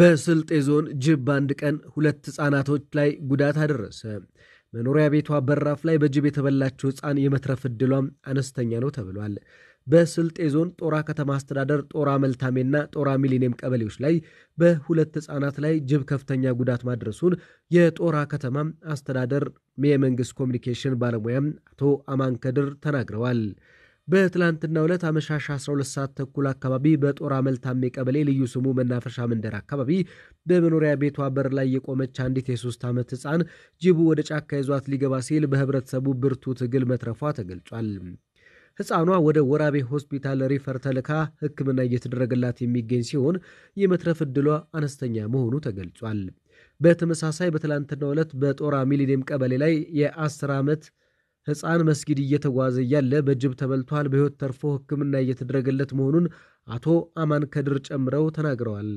በስልጤ ዞን ጅብ በአንድ ቀን ሁለት ህፃናቶች ላይ ጉዳት አደረሰ። መኖሪያ ቤቷ በራፍ ላይ በጅብ የተበላችው ህፃን የመትረፍ ዕድሏም አነስተኛ ነው ተብሏል። በስልጤ ዞን ጦራ ከተማ አስተዳደር ጦራ መልታሜና ጦራ ሚሊኒየም ቀበሌዎች ላይ በሁለት ህፃናት ላይ ጅብ ከፍተኛ ጉዳት ማድረሱን የጦራ ከተማ አስተዳደር የመንግስት ኮሚኒኬሽን ባለሙያም አቶ አማን ከድር ተናግረዋል። በትላንትና ዕለት አመሻሽ 12 ሰዓት ተኩል አካባቢ በጦር አመልታሜ ቀበሌ ልዩ ስሙ መናፈሻ መንደር አካባቢ በመኖሪያ ቤቷ በር ላይ የቆመች አንዲት የሶስት ዓመት ሕፃን ጅቡ ወደ ጫካ ይዟት ሊገባ ሲል በህብረተሰቡ ብርቱ ትግል መትረፏ ተገልጿል። ህፃኗ ወደ ወራቤ ሆስፒታል ሪፈር ተልካ ሕክምና እየተደረገላት የሚገኝ ሲሆን የመትረፍ ዕድሏ አነስተኛ መሆኑ ተገልጿል። በተመሳሳይ በትላንትናው ዕለት በጦራ ሚሊኒየም ቀበሌ ላይ የ10 ዓመት ሕፃን መስጊድ እየተጓዘ እያለ በጅብ ተበልቷል። በሕይወት ተርፎ ሕክምና እየተደረገለት መሆኑን አቶ አማን ከድር ጨምረው ተናግረዋል።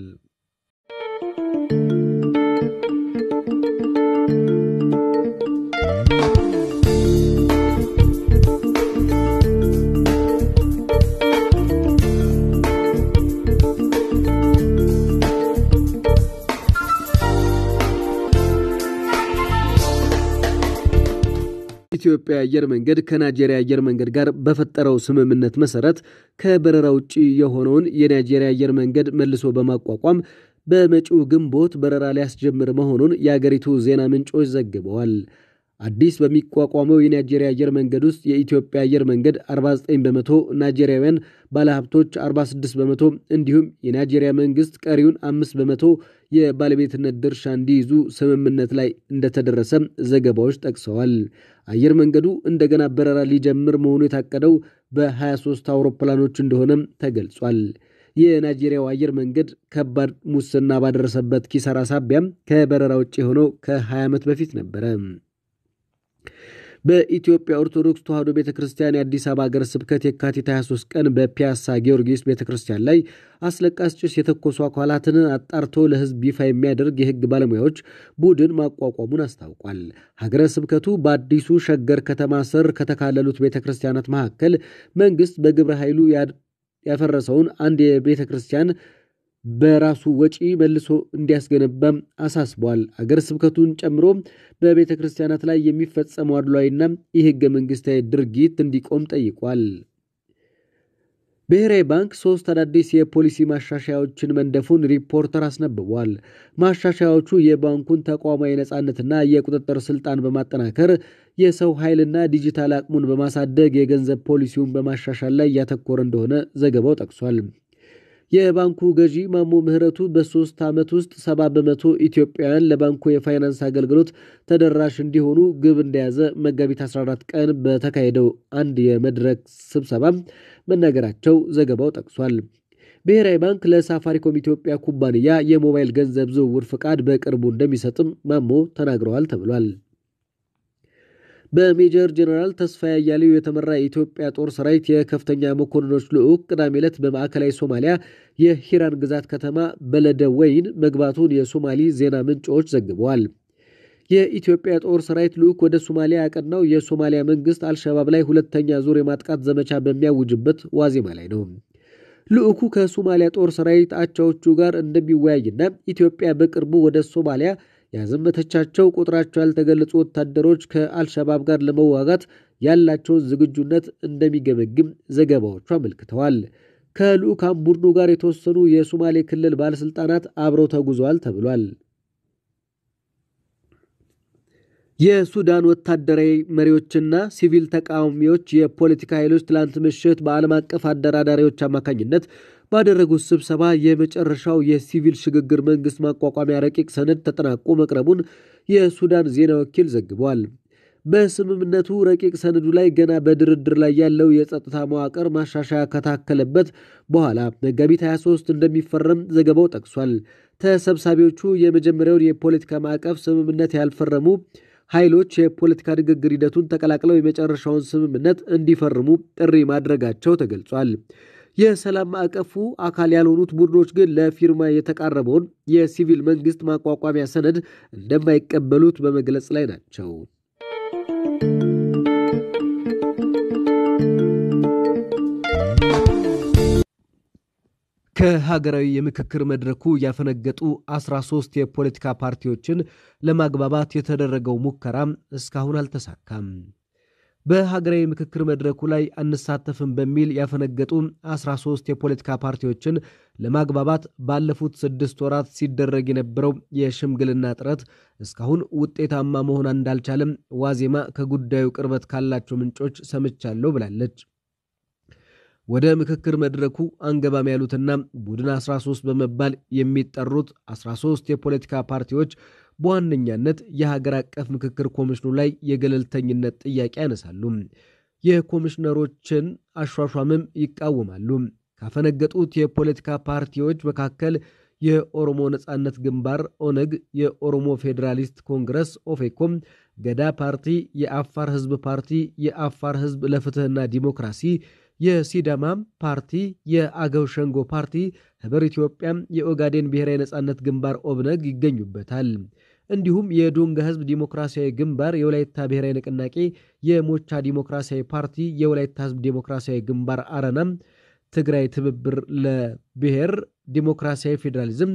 ኢትዮጵያ አየር መንገድ ከናይጄሪያ አየር መንገድ ጋር በፈጠረው ስምምነት መሰረት ከበረራ ውጭ የሆነውን የናይጄሪያ አየር መንገድ መልሶ በማቋቋም በመጪው ግንቦት በረራ ሊያስጀምር መሆኑን የአገሪቱ ዜና ምንጮች ዘግበዋል። አዲስ በሚቋቋመው የናይጄሪያ አየር መንገድ ውስጥ የኢትዮጵያ አየር መንገድ 49 በመቶ፣ ናይጄሪያውያን ባለሀብቶች 46 በመቶ እንዲሁም የናይጄሪያ መንግስት ቀሪውን 5 በመቶ የባለቤትነት ድርሻ እንዲይዙ ስምምነት ላይ እንደተደረሰ ዘገባዎች ጠቅሰዋል። አየር መንገዱ እንደገና በረራ ሊጀምር መሆኑ የታቀደው በ23 አውሮፕላኖች እንደሆነም ተገልጿል። የናይጄሪያው አየር መንገድ ከባድ ሙስና ባደረሰበት ኪሳራ ሳቢያም ከበረራ ውጭ የሆነው ከ20 ዓመት በፊት ነበረ። በኢትዮጵያ ኦርቶዶክስ ተዋሕዶ ቤተ ክርስቲያን የአዲስ አበባ ሀገር ስብከት የካቲት 23 ቀን በፒያሳ ጊዮርጊስ ቤተ ክርስቲያን ላይ አስለቃስ ጭስ የተኮሱ አካላትን አጣርቶ ለሕዝብ ይፋ የሚያደርግ የሕግ ባለሙያዎች ቡድን ማቋቋሙን አስታውቋል። ሀገረ ስብከቱ በአዲሱ ሸገር ከተማ ስር ከተካለሉት ቤተ ክርስቲያናት መካከል መንግስት በግብረ ኃይሉ ያፈረሰውን አንድ የቤተ ክርስቲያን በራሱ ወጪ መልሶ እንዲያስገነባም አሳስቧል። አገር ስብከቱን ጨምሮ በቤተ ክርስቲያናት ላይ የሚፈጸሙ አድሏዊና ይህ ህገ መንግስታዊ ድርጊት እንዲቆም ጠይቋል። ብሔራዊ ባንክ ሶስት አዳዲስ የፖሊሲ ማሻሻያዎችን መንደፉን ሪፖርተር አስነብቧል። ማሻሻያዎቹ የባንኩን ተቋማዊ ነፃነትና የቁጥጥር ስልጣን በማጠናከር የሰው ኃይልና ዲጂታል አቅሙን በማሳደግ የገንዘብ ፖሊሲውን በማሻሻል ላይ እያተኮረ እንደሆነ ዘገባው ጠቅሷል። የባንኩ ገዢ ማሞ ምህረቱ በሶስት ዓመት ውስጥ ሰባ በመቶ ኢትዮጵያውያን ለባንኩ የፋይናንስ አገልግሎት ተደራሽ እንዲሆኑ ግብ እንደያዘ መጋቢት 14 ቀን በተካሄደው አንድ የመድረክ ስብሰባ መናገራቸው ዘገባው ጠቅሷል። ብሔራዊ ባንክ ለሳፋሪኮም ኢትዮጵያ ኩባንያ የሞባይል ገንዘብ ዝውውር ፍቃድ በቅርቡ እንደሚሰጥም ማሞ ተናግረዋል ተብሏል። በሜጀር ጀነራል ተስፋ ያያሌው የተመራ የኢትዮጵያ ጦር ሰራዊት የከፍተኛ መኮንኖች ልዑክ ቅዳሜ ዕለት በማዕከላዊ ሶማሊያ የሂራን ግዛት ከተማ በለደ ወይን መግባቱን የሶማሊ ዜና ምንጮች ዘግበዋል። የኢትዮጵያ ጦር ሰራዊት ልዑክ ወደ ሶማሊያ ያቀናው የሶማሊያ መንግስት አልሸባብ ላይ ሁለተኛ ዙር የማጥቃት ዘመቻ በሚያውጅበት ዋዜማ ላይ ነው። ልዑኩ ከሶማሊያ ጦር ሰራዊት አቻዎቹ ጋር እንደሚወያይና ኢትዮጵያ በቅርቡ ወደ ሶማሊያ ያዘመተቻቸው ቁጥራቸው ያልተገለጹ ወታደሮች ከአልሸባብ ጋር ለመዋጋት ያላቸውን ዝግጁነት እንደሚገመግም ዘገባዎቹ አመልክተዋል። ከልዑካን ቡድኑ ጋር የተወሰኑ የሶማሌ ክልል ባለሥልጣናት አብረው ተጉዘዋል ተብሏል። የሱዳን ወታደራዊ መሪዎችና ሲቪል ተቃዋሚዎች የፖለቲካ ኃይሎች ትላንት ምሽት በዓለም አቀፍ አደራዳሪዎች አማካኝነት ባደረጉት ስብሰባ የመጨረሻው የሲቪል ሽግግር መንግስት ማቋቋሚያ ረቂቅ ሰነድ ተጠናቆ መቅረቡን የሱዳን ዜና ወኪል ዘግቧል። በስምምነቱ ረቂቅ ሰነዱ ላይ ገና በድርድር ላይ ያለው የጸጥታ መዋቅር ማሻሻያ ከታከለበት በኋላ መጋቢት 23 እንደሚፈረም ዘገባው ጠቅሷል። ተሰብሳቢዎቹ የመጀመሪያውን የፖለቲካ ማዕቀፍ ስምምነት ያልፈረሙ ኃይሎች የፖለቲካ ንግግር ሂደቱን ተቀላቅለው የመጨረሻውን ስምምነት እንዲፈርሙ ጥሪ ማድረጋቸው ተገልጿል። የሰላም ማዕቀፉ አካል ያልሆኑት ቡድኖች ግን ለፊርማ የተቃረበውን የሲቪል መንግስት ማቋቋሚያ ሰነድ እንደማይቀበሉት በመግለጽ ላይ ናቸው። ከሀገራዊ የምክክር መድረኩ ያፈነገጡ 13 የፖለቲካ ፓርቲዎችን ለማግባባት የተደረገው ሙከራም እስካሁን አልተሳካም። በሀገራዊ ምክክር መድረኩ ላይ አንሳተፍም በሚል ያፈነገጡ 13 የፖለቲካ ፓርቲዎችን ለማግባባት ባለፉት ስድስት ወራት ሲደረግ የነበረው የሽምግልና ጥረት እስካሁን ውጤታማ መሆን እንዳልቻለም ዋዜማ ከጉዳዩ ቅርበት ካላቸው ምንጮች ሰምቻለሁ ብላለች። ወደ ምክክር መድረኩ አንገባም ያሉትና ቡድን 13 በመባል የሚጠሩት 13 የፖለቲካ ፓርቲዎች በዋነኛነት የሀገር አቀፍ ምክክር ኮሚሽኑ ላይ የገለልተኝነት ጥያቄ ያነሳሉ። የኮሚሽነሮችን አሿሿምም ይቃወማሉ። ካፈነገጡት የፖለቲካ ፓርቲዎች መካከል የኦሮሞ ነጻነት ግንባር ኦነግ፣ የኦሮሞ ፌዴራሊስት ኮንግረስ ኦፌኮም፣ ገዳ ፓርቲ፣ የአፋር ህዝብ ፓርቲ፣ የአፋር ህዝብ ለፍትህና ዲሞክራሲ፣ የሲዳማ ፓርቲ፣ የአገው ሸንጎ ፓርቲ፣ ህብር ኢትዮጵያም፣ የኦጋዴን ብሔራዊ ነጻነት ግንባር ኦብነግ ይገኙበታል። እንዲሁም የዶንጋ ህዝብ ዲሞክራሲያዊ ግንባር፣ የወላይታ ብሔራዊ ንቅናቄ፣ የሞቻ ዲሞክራሲያዊ ፓርቲ፣ የወላይታ ህዝብ ዲሞክራሲያዊ ግንባር አረናም፣ ትግራይ ትብብር ለብሔር ዲሞክራሲያዊ ፌዴራሊዝም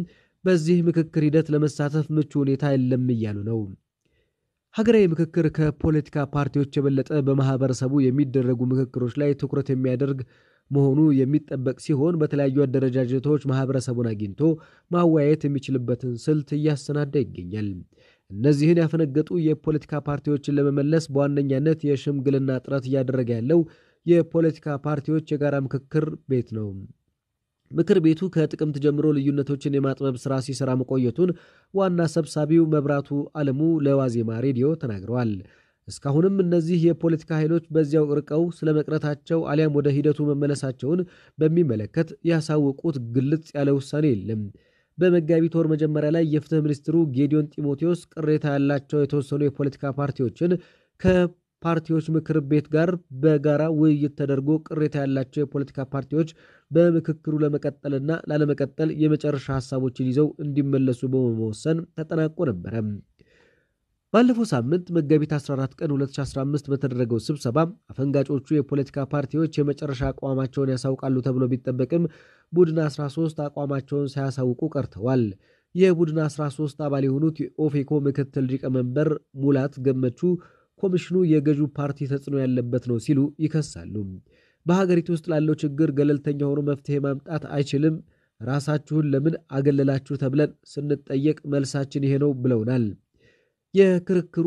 በዚህ ምክክር ሂደት ለመሳተፍ ምቹ ሁኔታ የለም እያሉ ነው። ሀገራዊ ምክክር ከፖለቲካ ፓርቲዎች የበለጠ በማህበረሰቡ የሚደረጉ ምክክሮች ላይ ትኩረት የሚያደርግ መሆኑ የሚጠበቅ ሲሆን በተለያዩ አደረጃጀቶች ማህበረሰቡን አግኝቶ ማወያየት የሚችልበትን ስልት እያሰናዳ ይገኛል። እነዚህን ያፈነገጡ የፖለቲካ ፓርቲዎችን ለመመለስ በዋነኛነት የሽምግልና ጥረት እያደረገ ያለው የፖለቲካ ፓርቲዎች የጋራ ምክክር ቤት ነው። ምክር ቤቱ ከጥቅምት ጀምሮ ልዩነቶችን የማጥበብ ስራ ሲሰራ መቆየቱን ዋና ሰብሳቢው መብራቱ አለሙ ለዋዜማ ሬዲዮ ተናግረዋል። እስካሁንም እነዚህ የፖለቲካ ኃይሎች በዚያው እርቀው ስለ መቅረታቸው አሊያም ወደ ሂደቱ መመለሳቸውን በሚመለከት ያሳወቁት ግልጽ ያለ ውሳኔ የለም። በመጋቢት ወር መጀመሪያ ላይ የፍትህ ሚኒስትሩ ጌዲዮን ጢሞቴዎስ ቅሬታ ያላቸው የተወሰኑ የፖለቲካ ፓርቲዎችን ከፓርቲዎች ምክር ቤት ጋር በጋራ ውይይት ተደርጎ ቅሬታ ያላቸው የፖለቲካ ፓርቲዎች በምክክሩ ለመቀጠልና ላለመቀጠል የመጨረሻ ሀሳቦችን ይዘው እንዲመለሱ በመወሰን ተጠናቆ ነበረ። ባለፈው ሳምንት መጋቢት 14 ቀን 2015 በተደረገው ስብሰባ አፈንጋጮቹ የፖለቲካ ፓርቲዎች የመጨረሻ አቋማቸውን ያሳውቃሉ ተብሎ ቢጠበቅም ቡድን 13 አቋማቸውን ሳያሳውቁ ቀርተዋል። የቡድን 13 አባል የሆኑት የኦፌኮ ምክትል ሊቀመንበር ሙላት ገመቹ ኮሚሽኑ የገዢው ፓርቲ ተጽዕኖ ያለበት ነው ሲሉ ይከሳሉ። በሀገሪቱ ውስጥ ላለው ችግር ገለልተኛ ሆኖ መፍትሄ ማምጣት አይችልም። ራሳችሁን ለምን አገለላችሁ ተብለን ስንጠየቅ መልሳችን ይሄ ነው ብለውናል። የክርክሩ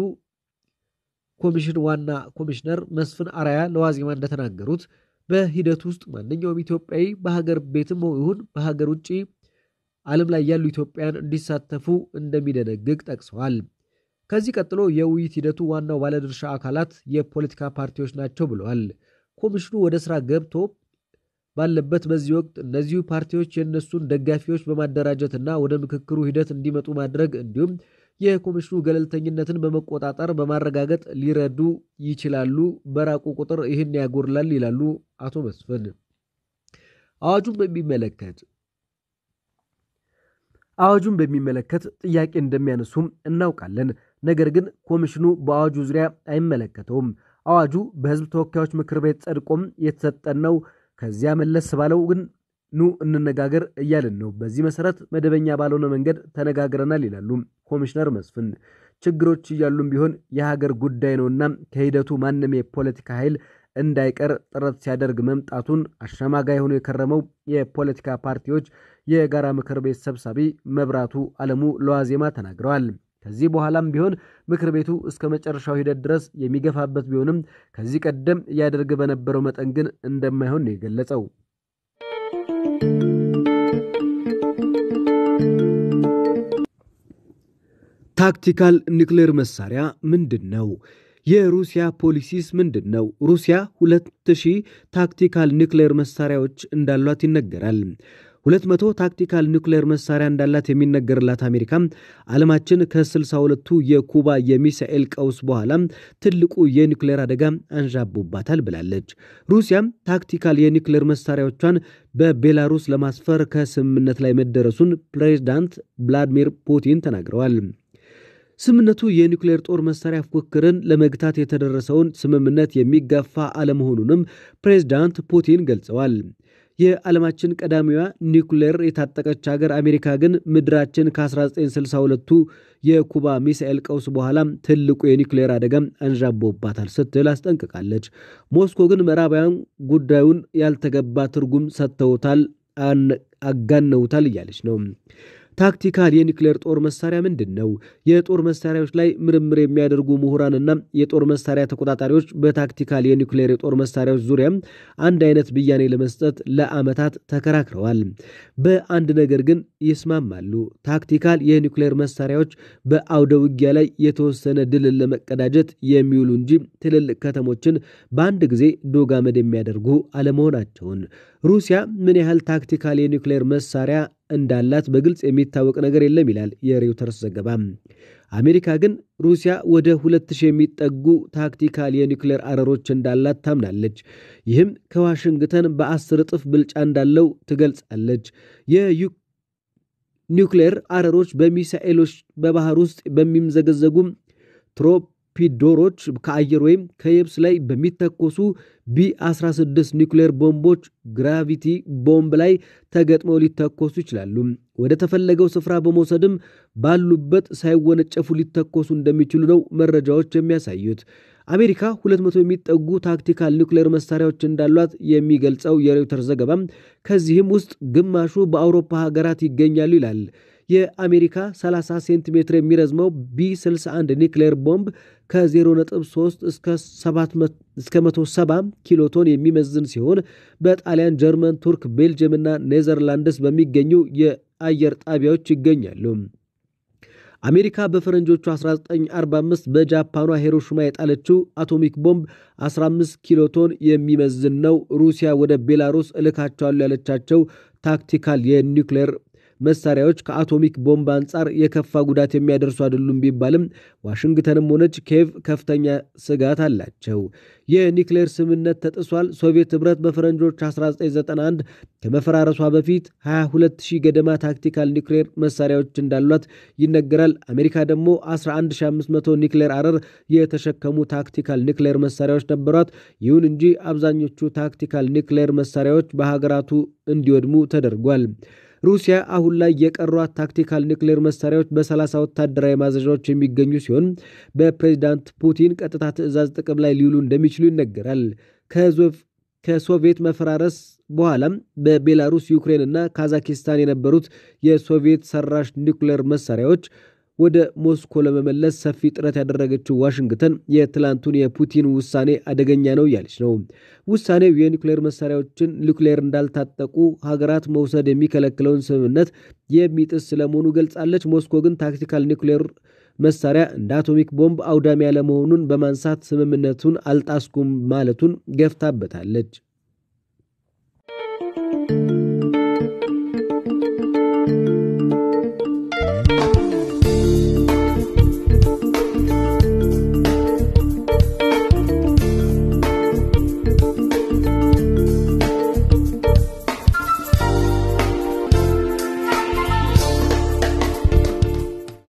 ኮሚሽን ዋና ኮሚሽነር መስፍን አራያ ለዋዜማ እንደተናገሩት በሂደት ውስጥ ማንኛውም ኢትዮጵያዊ በሀገር ቤትም ይሁን በሀገር ውጭ ዓለም ላይ ያሉ ኢትዮጵያን እንዲሳተፉ እንደሚደነግግ ጠቅሰዋል። ከዚህ ቀጥሎ የውይይት ሂደቱ ዋናው ባለድርሻ አካላት የፖለቲካ ፓርቲዎች ናቸው ብለዋል። ኮሚሽኑ ወደ ስራ ገብቶ ባለበት በዚህ ወቅት እነዚሁ ፓርቲዎች የእነሱን ደጋፊዎች በማደራጀትና ወደ ምክክሩ ሂደት እንዲመጡ ማድረግ እንዲሁም የኮሚሽኑ ገለልተኝነትን በመቆጣጠር በማረጋገጥ ሊረዱ ይችላሉ። በራቁ ቁጥር ይህን ያጎርላል ይላሉ አቶ መስፍን። አዋጁን በሚመለከት አዋጁን በሚመለከት ጥያቄ እንደሚያነሱም እናውቃለን። ነገር ግን ኮሚሽኑ በአዋጁ ዙሪያ አይመለከተውም። አዋጁ በሕዝብ ተወካዮች ምክር ቤት ጸድቆም የተሰጠን ነው። ከዚያ መለስ ባለው ግን ኑ እንነጋገር እያልን ነው። በዚህ መሰረት መደበኛ ባልሆነ መንገድ ተነጋግረናል ይላሉ ኮሚሽነር መስፍን። ችግሮች እያሉም ቢሆን የሀገር ጉዳይ ነውና ከሂደቱ ማንም የፖለቲካ ኃይል እንዳይቀር ጥረት ሲያደርግ መምጣቱን አሸማጋይ ሆኖ የከረመው የፖለቲካ ፓርቲዎች የጋራ ምክር ቤት ሰብሳቢ መብራቱ አለሙ ለዋዜማ ተናግረዋል። ከዚህ በኋላም ቢሆን ምክር ቤቱ እስከ መጨረሻው ሂደት ድረስ የሚገፋበት ቢሆንም ከዚህ ቀደም እያደረገ በነበረው መጠን ግን እንደማይሆን ነው የገለጸው። ታክቲካል ኒክሌር መሳሪያ ምንድን ነው? የሩሲያ ፖሊሲስ ምንድን ነው? ሩሲያ ሁለት ታክቲካል ኒክሌር መሳሪያዎች እንዳሏት ይነገራል። 200 ታክቲካል ኒክሌር መሳሪያ እንዳላት የሚነገርላት አሜሪካ ዓለማችን ከ62ቱ የኩባ የሚሳኤል ቀውስ በኋላ ትልቁ የኒክሌር አደጋ አንዣቦባታል ብላለች። ሩሲያ ታክቲካል የኒውክሌር መሳሪያዎቿን በቤላሩስ ለማስፈር ከስምምነት ላይ መደረሱን ፕሬዚዳንት ቭላዲሚር ፑቲን ተናግረዋል። ስምምነቱ የኒውክሌር ጦር መሳሪያ ፉክክርን ለመግታት የተደረሰውን ስምምነት የሚጋፋ አለመሆኑንም ፕሬዝዳንት ፑቲን ገልጸዋል። የዓለማችን ቀዳሚዋ ኒውክሌር የታጠቀች ሀገር አሜሪካ ግን ምድራችን ከ1962ቱ የኩባ ሚሳኤል ቀውስ በኋላ ትልቁ የኒውክሌር አደጋ አንዣቦባታል ስትል አስጠንቅቃለች። ሞስኮ ግን ምዕራባውያን ጉዳዩን ያልተገባ ትርጉም ሰጥተውታል፣ አጋነውታል እያለች ነው። ታክቲካል የኒክሌር ጦር መሳሪያ ምንድን ነው? የጦር መሳሪያዎች ላይ ምርምር የሚያደርጉ ምሁራንና የጦር መሳሪያ ተቆጣጣሪዎች በታክቲካል የኒክሌር የጦር መሳሪያዎች ዙሪያ አንድ አይነት ብያኔ ለመስጠት ለአመታት ተከራክረዋል። በአንድ ነገር ግን ይስማማሉ። ታክቲካል የኒክሌር መሳሪያዎች በአውደ ውጊያ ላይ የተወሰነ ድልን ለመቀዳጀት የሚውሉ እንጂ ትልልቅ ከተሞችን በአንድ ጊዜ ዶጋመድ የሚያደርጉ አለመሆናቸውን ሩሲያ ምን ያህል ታክቲካል የኒክሌር መሳሪያ እንዳላት በግልጽ የሚታወቅ ነገር የለም ይላል የሬውተርስ ዘገባ። አሜሪካ ግን ሩሲያ ወደ 2000 የሚጠጉ ታክቲካል የኒውክሌር አረሮች እንዳላት ታምናለች። ይህም ከዋሽንግተን በአስር እጥፍ ብልጫ እንዳለው ትገልጻለች። የኒውክሌር አረሮች በሚሳኤሎች በባህር ውስጥ በሚምዘገዘጉ ትሮፕ ፒዶሮች ከአየር ወይም ከየብስ ላይ በሚተኮሱ ቢ16 ኒውክሌር ቦምቦች ግራቪቲ ቦምብ ላይ ተገጥመው ሊተኮሱ ይችላሉ። ወደ ተፈለገው ስፍራ በመውሰድም ባሉበት ሳይወነጨፉ ሊተኮሱ እንደሚችሉ ነው መረጃዎች የሚያሳዩት። አሜሪካ 200 የሚጠጉ ታክቲካል ኒውክሌር መሳሪያዎች እንዳሏት የሚገልጸው የሬውተር ዘገባም ከዚህም ውስጥ ግማሹ በአውሮፓ ሀገራት ይገኛሉ ይላል። የአሜሪካ 30 ሴንቲሜትር የሚረዝመው ቢ61 ኒክሌር ቦምብ ከ0.3 እስከ 170 ኪሎ ቶን የሚመዝን ሲሆን በጣሊያን፣ ጀርመን፣ ቱርክ፣ ቤልጅየም እና ኔዘርላንድስ በሚገኙ የአየር ጣቢያዎች ይገኛሉ። አሜሪካ በፈረንጆቹ 1945 በጃፓኗ ሂሮሺማ የጣለችው አቶሚክ ቦምብ 15 ኪሎ ቶን የሚመዝን ነው። ሩሲያ ወደ ቤላሩስ እልካቸዋሉ ያለቻቸው ታክቲካል የኒውክሌር መሳሪያዎች ከአቶሚክ ቦምብ አንጻር የከፋ ጉዳት የሚያደርሱ አይደሉም ቢባልም ዋሽንግተንም ሆነች ኬቭ ከፍተኛ ስጋት አላቸው። የኒክሌር ስምምነት ተጥሷል። ሶቪየት ህብረት በፈረንጆች 1991 ከመፈራረሷ በፊት 22000 ገደማ ታክቲካል ኒክሌር መሳሪያዎች እንዳሏት ይነገራል። አሜሪካ ደግሞ 11500 ኒክሌር አረር የተሸከሙ ታክቲካል ኒክሌር መሳሪያዎች ነበሯት። ይሁን እንጂ አብዛኞቹ ታክቲካል ኒክሌር መሳሪያዎች በሀገራቱ እንዲወድሙ ተደርጓል። ሩሲያ አሁን ላይ የቀሯት ታክቲካል ኒክሌር መሳሪያዎች በሰላሳ ወታደራዊ ማዘዣዎች የሚገኙ ሲሆን በፕሬዚዳንት ፑቲን ቀጥታ ትዕዛዝ ጥቅም ላይ ሊውሉ እንደሚችሉ ይነገራል። ከሶቪየት መፈራረስ በኋላም በቤላሩስ ዩክሬን እና ካዛኪስታን የነበሩት የሶቪየት ሰራሽ ኒኩሌር መሳሪያዎች ወደ ሞስኮ ለመመለስ ሰፊ ጥረት ያደረገችው ዋሽንግተን የትላንቱን የፑቲን ውሳኔ አደገኛ ነው እያለች ነው። ውሳኔው የኒውክሌር መሳሪያዎችን ኒውክሌር እንዳልታጠቁ ሀገራት መውሰድ የሚከለክለውን ስምምነት የሚጥስ ስለመሆኑ ገልጻለች። ሞስኮ ግን ታክቲካል ኒውክሌር መሳሪያ እንደ አቶሚክ ቦምብ አውዳሚ ያለመሆኑን በማንሳት ስምምነቱን አልጣስኩም ማለቱን ገፍታበታለች።